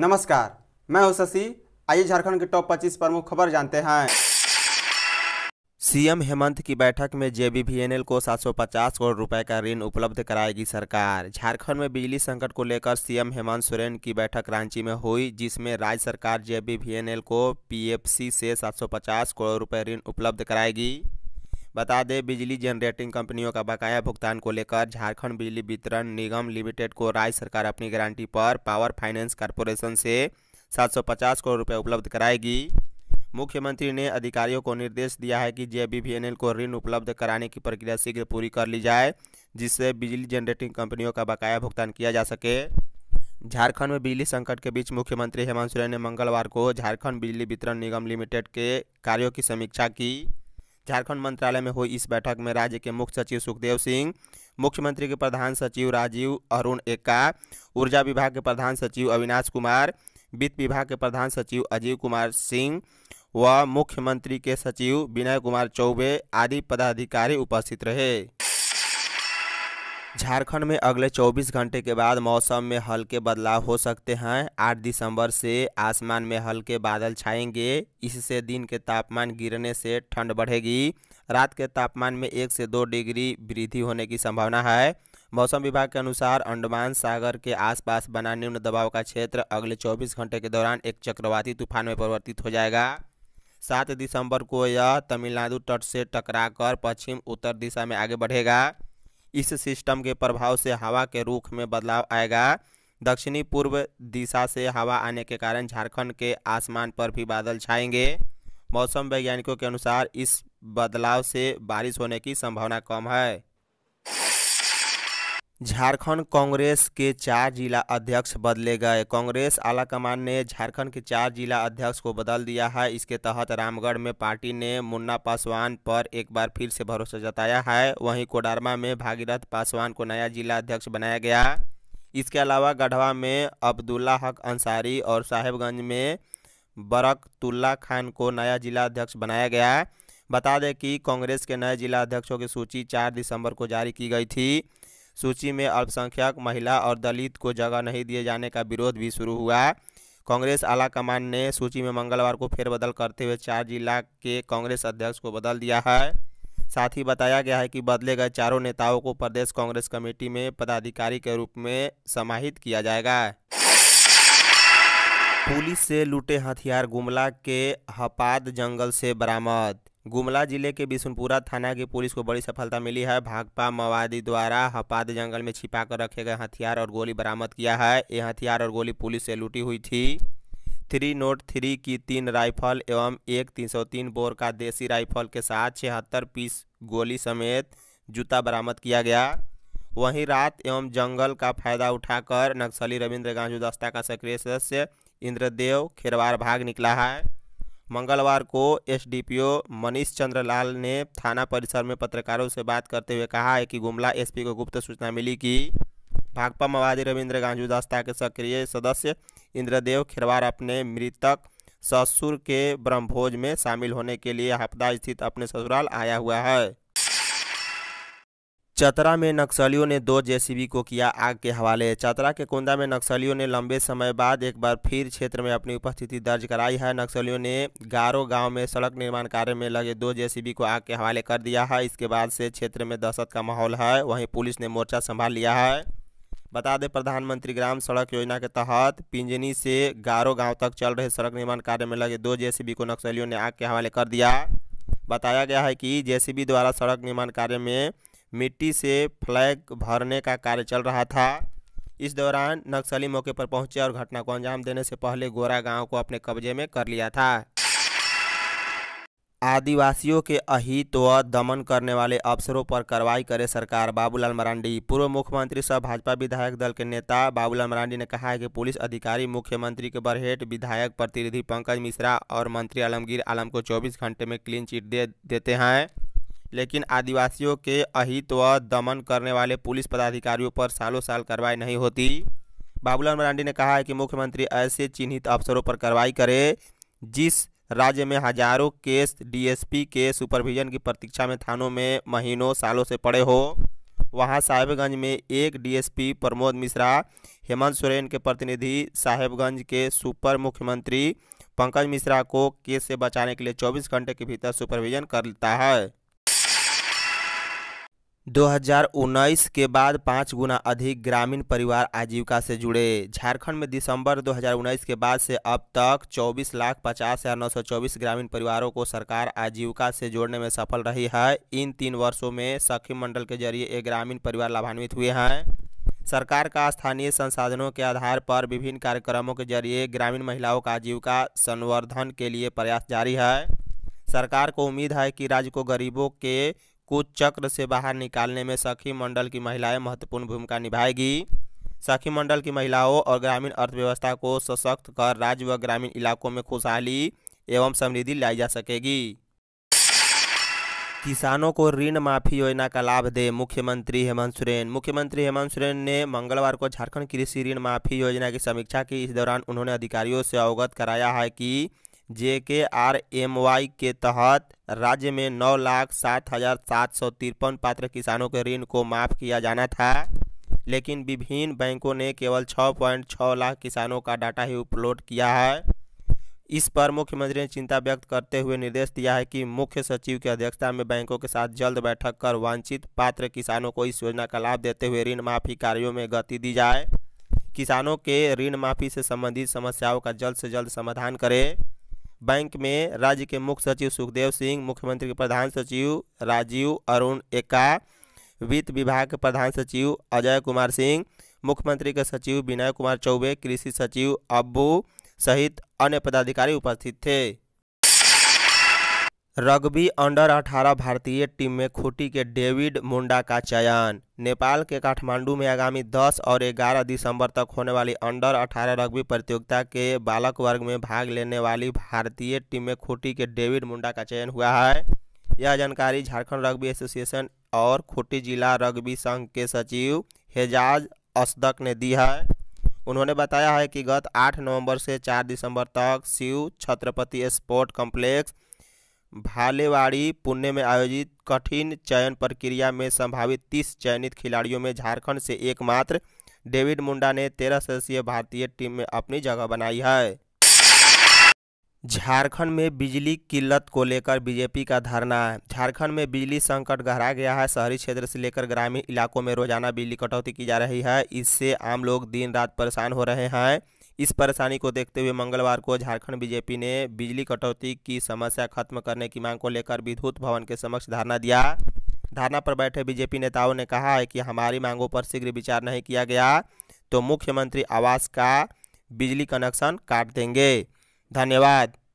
नमस्कार मैं हूं शशि आइए झारखंड के टॉप 25 प्रमुख खबर जानते हैं सीएम हेमंत की बैठक में जेबीवीएनएल को 750 करोड़ रुपए का ऋण उपलब्ध कराएगी सरकार झारखंड में बिजली संकट को लेकर सीएम हेमंत सोरेन की बैठक रांची में हुई जिसमें राज्य सरकार जेबीवीएनएल को पीएफसी से 750 करोड़ रुपए ऋण उपलब्ध कराएगी बता दें बिजली जनरेटिंग कंपनियों का बकाया भुगतान को लेकर झारखंड बिजली वितरण निगम लिमिटेड को राज्य सरकार अपनी गारंटी पर पावर फाइनेंस कॉरपोरेशन से 750 करोड़ रुपये उपलब्ध कराएगी मुख्यमंत्री ने अधिकारियों को निर्देश दिया है कि जे को ऋण उपलब्ध कराने की प्रक्रिया शीघ्र पूरी कर ली जाए जिससे बिजली जनरेटिंग कंपनियों का बकाया भुगतान किया जा सके झारखंड में बिजली संकट के बीच मुख्यमंत्री हेमंत सोरेन ने मंगलवार को झारखंड बिजली वितरण निगम लिमिटेड के कार्यों की समीक्षा की झारखंड मंत्रालय में हुई इस बैठक में राज्य के मुख्य सचिव सुखदेव सिंह मुख्यमंत्री के प्रधान सचिव राजीव अरुण एक्का ऊर्जा विभाग के प्रधान सचिव अविनाश कुमार वित्त विभाग के प्रधान सचिव अजीव कुमार सिंह व मुख्यमंत्री के सचिव विनय कुमार चौबे आदि पदाधिकारी उपस्थित रहे झारखंड में अगले 24 घंटे के बाद मौसम में हल्के बदलाव हो सकते हैं 8 दिसंबर से आसमान में हल्के बादल छाएंगे इससे दिन के तापमान गिरने से ठंड बढ़ेगी रात के तापमान में एक से दो डिग्री वृद्धि होने की संभावना है मौसम विभाग के अनुसार अंडमान सागर के आसपास बना निम्न दबाव का क्षेत्र अगले 24 घंटे के दौरान एक चक्रवाती तूफान में परिवर्तित हो जाएगा सात दिसंबर को यह तमिलनाडु तट से टकराकर पश्चिम उत्तर दिशा में आगे बढ़ेगा इस सिस्टम के प्रभाव से हवा के रुख में बदलाव आएगा दक्षिणी पूर्व दिशा से हवा आने के कारण झारखंड के आसमान पर भी बादल छाएंगे मौसम वैज्ञानिकों के अनुसार इस बदलाव से बारिश होने की संभावना कम है झारखंड कांग्रेस के चार जिला अध्यक्ष बदले गए कांग्रेस आलाकमान ने झारखंड के चार जिला अध्यक्ष को बदल दिया है इसके तहत रामगढ़ में पार्टी ने मुन्ना पासवान पर एक बार फिर से भरोसा जताया है वहीं कोडरमा में भागीरथ पासवान को नया जिला अध्यक्ष बनाया गया इसके अलावा गढ़वा में अब्दुल्ला हक अंसारी और साहेबगंज में बरकतुल्ला खान को नया जिला अध्यक्ष बनाया गया बता दें कि कांग्रेस के नए जिला अध्यक्षों की सूची चार दिसंबर को जारी की गई थी सूची में अल्पसंख्यक महिला और दलित को जगह नहीं दिए जाने का विरोध भी शुरू हुआ कांग्रेस आलाकमान ने सूची में मंगलवार को फेरबदल करते हुए चार जिला के कांग्रेस अध्यक्ष को बदल दिया है साथ ही बताया गया है कि बदले गए चारों नेताओं को प्रदेश कांग्रेस कमेटी में पदाधिकारी के रूप में समाहित किया जाएगा पुलिस से लूटे हथियार गुमला के हपाद जंगल से बरामद गुमला जिले के बिशुनपुरा थाना की पुलिस को बड़ी सफलता मिली है भाकपा माओवादी द्वारा हपाद जंगल में छिपा कर रखे गए हथियार और गोली बरामद किया है ये हथियार और गोली पुलिस से लूटी हुई थी थ्री नोट थ्री की तीन राइफल एवं एक तीन सौ तीन बोर का देसी राइफल के साथ छिहत्तर पीस गोली समेत जूता बरामद किया गया वहीं रात एवं जंगल का फायदा उठाकर नक्सली रविंद्र गांजू दस्ता का सक्रिय सदस्य इंद्रदेव खेरवार भाग निकला है मंगलवार को एसडीपीओ मनीष चंद्र लाल ने थाना परिसर में पत्रकारों से बात करते हुए कहा है कि गुमला एसपी को गुप्त सूचना मिली कि भाकपा माओवादी रविंद्र गांजू दस्ता के सक्रिय सदस्य इंद्रदेव खिरवार अपने मृतक ससुर के ब्रह्मभोज में शामिल होने के लिए हफ्दा स्थित अपने ससुराल आया हुआ है चतरा में नक्सलियों ने दो जेसीबी को किया आग के हवाले चतरा के कुंदा में नक्सलियों ने लंबे समय बाद एक बार फिर क्षेत्र में अपनी उपस्थिति दर्ज कराई है नक्सलियों ने गारो गांव में सड़क निर्माण कार्य में लगे दो जेसीबी को आग के हवाले कर दिया है इसके बाद से क्षेत्र में दहशत का माहौल है वहीं पुलिस ने मोर्चा संभाल लिया है बता दें प्रधानमंत्री ग्राम सड़क योजना के तहत पिंजनी से गारो गाँव तक चल रहे सड़क निर्माण कार्य में लगे दो जेसीबी को नक्सलियों ने आग के हवाले कर दिया बताया गया है कि जेसीबी द्वारा सड़क निर्माण कार्य में मिट्टी से फ्लैग भरने का कार्य चल रहा था इस दौरान नक्सली मौके पर पहुंचे और घटना को अंजाम देने से पहले गोरा गांव को अपने कब्जे में कर लिया था आदिवासियों के अहित व दमन करने वाले अफसरों पर कार्रवाई करे सरकार बाबूलाल मरांडी पूर्व मुख्यमंत्री सह भाजपा विधायक दल के नेता बाबूलाल मरांडी ने कहा है कि पुलिस अधिकारी मुख्यमंत्री के बरहेट विधायक प्रतिनिधि पंकज मिश्रा और मंत्री आलमगीर आलम को 24 घंटे में क्लीन चिट दे देते हैं लेकिन आदिवासियों के अहित व दमन करने वाले पुलिस पदाधिकारियों पर सालों साल कार्रवाई नहीं होती बाबूलाल मरांडी ने कहा है कि मुख्यमंत्री ऐसे चिन्हित अफसरों पर कार्रवाई करे जिस राज्य में हजारों केस डीएसपी के सुपरविजन की प्रतीक्षा में थानों में महीनों सालों से पड़े हो वहां साहेबगंज में एक डीएसपी प्रमोद मिश्रा हेमंत सोरेन के प्रतिनिधि साहेबगंज के सुपर मुख्यमंत्री पंकज मिश्रा को केस से बचाने के लिए 24 घंटे के भीतर सुपरविजन कर लेता है 2019 के बाद पाँच गुना अधिक ग्रामीण परिवार आजीविका से जुड़े झारखंड में दिसंबर 2019 के बाद से अब तक 24 लाख पचास हजार नौ सौ चौबीस ग्रामीण परिवारों को सरकार आजीविका से जोड़ने में सफल रही है इन तीन वर्षों में सखी मंडल के जरिए ये ग्रामीण परिवार लाभान्वित हुए हैं सरकार का स्थानीय संसाधनों के आधार पर विभिन्न कार्यक्रमों के जरिए ग्रामीण महिलाओं का आजीविका संवर्धन के लिए प्रयास जारी है सरकार को उम्मीद है कि राज्य को गरीबों के को चक्र से बाहर निकालने में सखी मंडल की महिलाएं महत्वपूर्ण भूमिका निभाएगी सखी मंडल की महिलाओं और ग्रामीण अर्थव्यवस्था को सशक्त कर राज्य व ग्रामीण इलाकों में खुशहाली एवं समृद्धि लाई जा सकेगी किसानों को ऋण माफी योजना का लाभ दे मुख्यमंत्री हेमंत सोरेन मुख्यमंत्री हेमंत सोरेन ने मंगलवार को झारखंड कृषि ऋण माफी योजना की समीक्षा की इस दौरान उन्होंने अधिकारियों से अवगत कराया है कि जे के आर एम वाई के तहत राज्य में नौ लाख सात हजार सात सौ तिरपन पात्र किसानों के ऋण को माफ किया जाना था लेकिन विभिन्न बैंकों ने केवल छः पॉइंट छः लाख किसानों का डाटा ही अपलोड किया है इस पर मुख्यमंत्री ने चिंता व्यक्त करते हुए निर्देश दिया है कि मुख्य सचिव की अध्यक्षता में बैंकों के साथ जल्द बैठक कर वांछित पात्र किसानों को इस योजना का लाभ देते हुए ऋण माफी कार्यों में गति दी जाए किसानों के ऋण माफी से संबंधित समस्याओं का जल्द से जल्द समाधान करें बैंक में राज्य के मुख्य सचिव सुखदेव सिंह मुख्यमंत्री के प्रधान सचिव राजीव अरुण एका वित्त विभाग के प्रधान सचिव अजय कुमार सिंह मुख्यमंत्री के सचिव विनय कुमार चौबे कृषि सचिव अब्बू सहित अन्य पदाधिकारी उपस्थित थे रग्बी अंडर 18 भारतीय टीम में खूटी के डेविड मुंडा का चयन नेपाल के काठमांडू में आगामी 10 और 11 दिसंबर तक होने वाली अंडर 18 रग्बी प्रतियोगिता के बालक वर्ग में भाग लेने वाली भारतीय टीम में खूटी के डेविड मुंडा का चयन हुआ है यह जानकारी झारखंड रग्बी एसोसिएशन और खूटी जिला रग्बी संघ के सचिव हेजाज असदक ने दी है उन्होंने बताया है कि गत आठ नवम्बर से चार दिसंबर तक शिव छत्रपति स्पोर्ट कॉम्प्लेक्स भालेवाड़ी पुणे में आयोजित कठिन चयन प्रक्रिया में संभावित तीस चयनित खिलाड़ियों में झारखंड से एकमात्र डेविड मुंडा ने तेरह सदस्यीय भारतीय टीम में अपनी जगह बनाई है झारखंड में बिजली किल्लत को लेकर बीजेपी का धरना झारखंड में बिजली संकट गहरा गया है शहरी क्षेत्र से लेकर ग्रामीण इलाकों में रोजाना बिजली कटौती की जा रही है इससे आम लोग दिन रात परेशान हो रहे हैं इस परेशानी को देखते हुए मंगलवार को झारखंड बीजेपी ने बिजली कटौती की समस्या खत्म करने की मांग को लेकर विद्युत भवन के समक्ष धरना दिया धरना पर बैठे बीजेपी नेताओं ने कहा है कि हमारी मांगों पर शीघ्र विचार नहीं किया गया तो मुख्यमंत्री आवास का बिजली कनेक्शन काट देंगे धन्यवाद